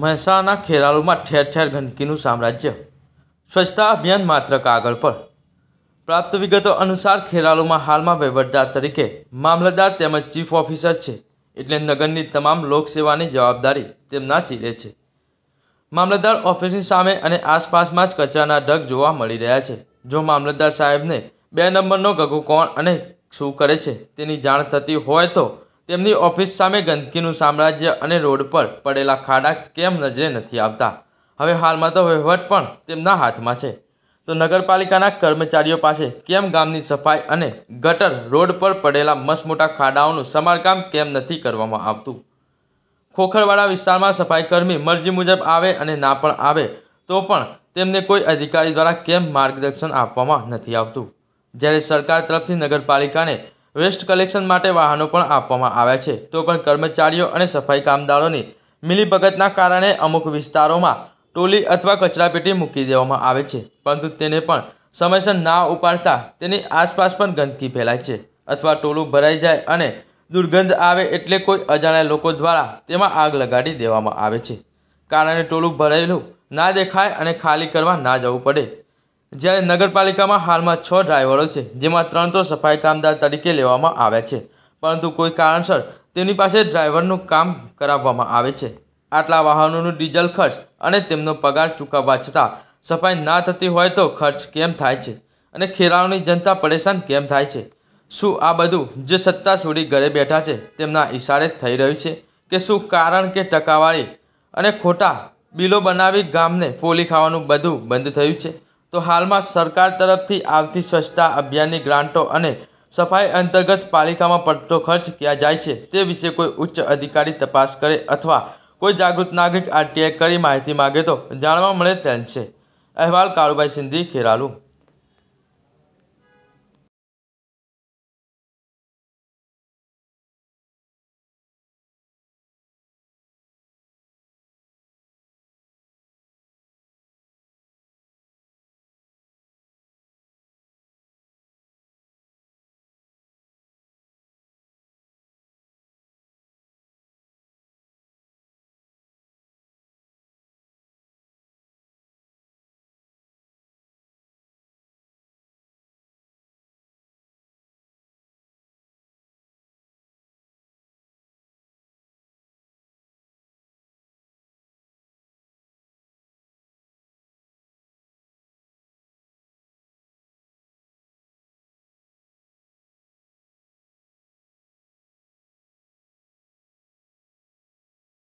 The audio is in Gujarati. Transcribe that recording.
મહેસાણાના ખેરાલુમાં ઠેર ઠેર ગંદકીનું સામ્રાજ્ય સ્વચ્છતા અભિયાન માત્ર કાગળ પર પ્રાપ્ત વિગતો અનુસાર ખેરાલુમાં હાલમાં વહીવટદાર તરીકે મામલતદાર તેમજ ચીફ ઓફિસર છે એટલે નગરની તમામ લોકસેવાની જવાબદારી તેમના સીધે છે મામલતદાર ઓફિસની સામે અને આસપાસમાં જ કચરાના ઢગ જોવા મળી રહ્યા છે જો મામલતદાર સાહેબને બે નંબરનો ગગુ કોણ અને શું કરે છે તેની જાણ થતી હોય તો તેમની ઓફિસ સામે ગંદકીનું સામ્રાજ્ય અને રોડ પર પડેલા ખાડા કેમ નજરે નથી આવતા હવે હાલમાં તો વહીવટ પણ તેમના હાથમાં છે તો નગરપાલિકાના કર્મચારીઓ પાસે કેમ ગામની સફાઈ અને ગટર રોડ પર પડેલા મસમોટા ખાડાઓનું સમારકામ કેમ નથી કરવામાં આવતું ખોખરવાડા વિસ્તારમાં સફાઈ કર્મી મરજી મુજબ આવે અને ના પણ આવે તો પણ તેમને કોઈ અધિકારી દ્વારા કેમ માર્ગદર્શન આપવામાં નથી આવતું જ્યારે સરકાર તરફથી નગરપાલિકાને વેસ્ટ કલેક્શન માટે વાહનો પણ આપવામાં આવ્યા છે તો પણ કર્મચારીઓ અને સફાઈ કામદારોની મિલીભગતના કારણે અમુક વિસ્તારોમાં ટોલી અથવા કચરાપેટી મૂકી દેવામાં આવે છે પરંતુ તેને પણ સમયસર ના ઉપાડતા તેની આસપાસ પણ ગંદકી ફેલાય છે અથવા ટોલું ભરાઈ જાય અને દુર્ગંધ આવે એટલે કોઈ અજાણ્યા લોકો દ્વારા તેમાં આગ લગાડી દેવામાં આવે છે કારણે ટોલું ભરાયેલું ના દેખાય અને ખાલી કરવા ના જવું પડે જ્યારે નગરપાલિકામાં હાલમાં છ ડ્રાઈવરો છે જેમાં ત્રણ તો સફાઈ કામદાર તરીકે લેવામાં આવ્યા છે પરંતુ કોઈ કારણસર તેની પાસે ડ્રાઈવરનું કામ કરાવવામાં આવે છે આટલા વાહનોનું ડીઝલ ખર્ચ અને તેમનો પગાર ચૂકવવા છતાં સફાઈ ના થતી હોય તો ખર્ચ કેમ થાય છે અને ખેરાળુની જનતા પરેશાન કેમ થાય છે શું આ બધું જે સત્તા છોડી ઘરે બેઠા છે તેમના ઇશારે થઈ રહ્યું છે કે શું કારણ કે ટકાવાળી અને ખોટા બિલો બનાવી ગામને પોલી ખાવાનું બધું બંધ થયું છે તો હાલમાં સરકાર તરફથી આવતી સ્વચ્છતા અભિયાનની ગ્રાન્ટો અને સફાઈ અંતર્ગત પાલિકામાં પડતો ખર્ચ ક્યાં જાય છે તે વિશે કોઈ ઉચ્ચ અધિકારી તપાસ કરે અથવા કોઈ જાગૃત નાગરિક આરટીઆઈ કરી માહિતી માગે તો જાણવા મળે તેમ છે અહેવાલ કાળુભાઈ સિંધી ખેરાલુ